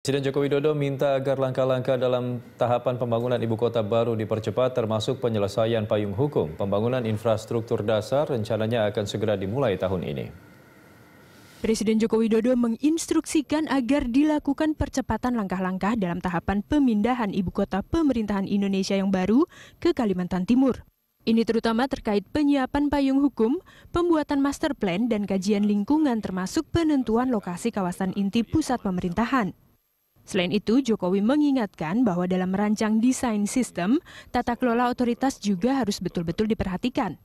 Presiden Joko Widodo minta agar langkah-langkah dalam tahapan pembangunan ibu kota baru dipercepat termasuk penyelesaian payung hukum. Pembangunan infrastruktur dasar rencananya akan segera dimulai tahun ini. Presiden Joko Widodo menginstruksikan agar dilakukan percepatan langkah-langkah dalam tahapan pemindahan ibu kota pemerintahan Indonesia yang baru ke Kalimantan Timur. Ini terutama terkait penyiapan payung hukum, pembuatan master plan, dan kajian lingkungan termasuk penentuan lokasi kawasan inti pusat pemerintahan. Selain itu, Jokowi mengingatkan bahwa dalam merancang desain sistem, tata kelola otoritas juga harus betul-betul diperhatikan.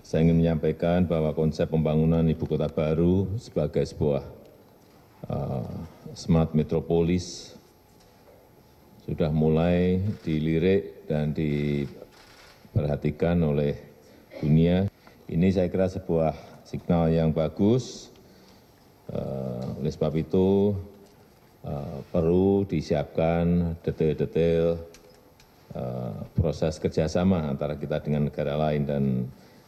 Saya ingin menyampaikan bahwa konsep pembangunan ibu kota baru sebagai sebuah uh, smart metropolis sudah mulai dilirik dan diperhatikan oleh dunia. Ini saya kira sebuah signal yang bagus. Uh, oleh sebab itu, Eh, perlu disiapkan detail detail eh, proses kerjasama antara kita dengan negara lain dan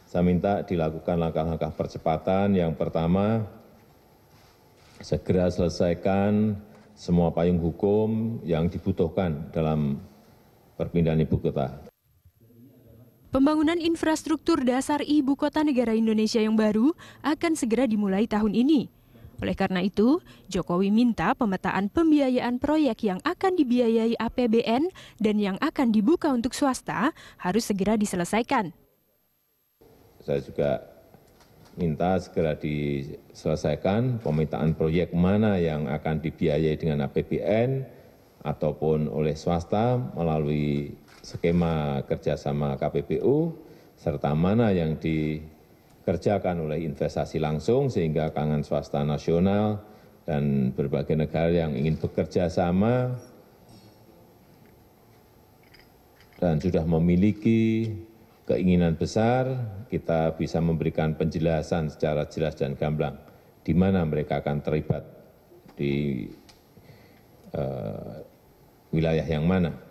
saya minta dilakukan langkah-langkah percepatan. Yang pertama, segera selesaikan semua payung hukum yang dibutuhkan dalam perpindahan ibu kota. Pembangunan infrastruktur dasar ibu kota negara Indonesia yang baru akan segera dimulai tahun ini. Oleh karena itu, Jokowi minta pemetaan pembiayaan proyek yang akan dibiayai APBN dan yang akan dibuka untuk swasta harus segera diselesaikan. Saya juga minta segera diselesaikan pemetaan proyek mana yang akan dibiayai dengan APBN ataupun oleh swasta melalui skema kerjasama KPPU, serta mana yang di dikerjakan oleh investasi langsung sehingga kangen swasta nasional dan berbagai negara yang ingin bekerja sama dan sudah memiliki keinginan besar, kita bisa memberikan penjelasan secara jelas dan gamblang di mana mereka akan terlibat di uh, wilayah yang mana.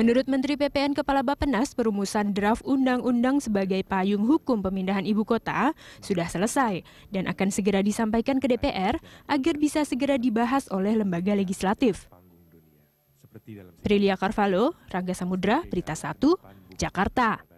Menurut Menteri PPN Kepala Bappenas, perumusan draft undang-undang sebagai payung hukum pemindahan ibu kota sudah selesai dan akan segera disampaikan ke DPR agar bisa segera dibahas oleh lembaga legislatif. Prilia Carvalho, Rangga Samudra, Berita 1, Jakarta.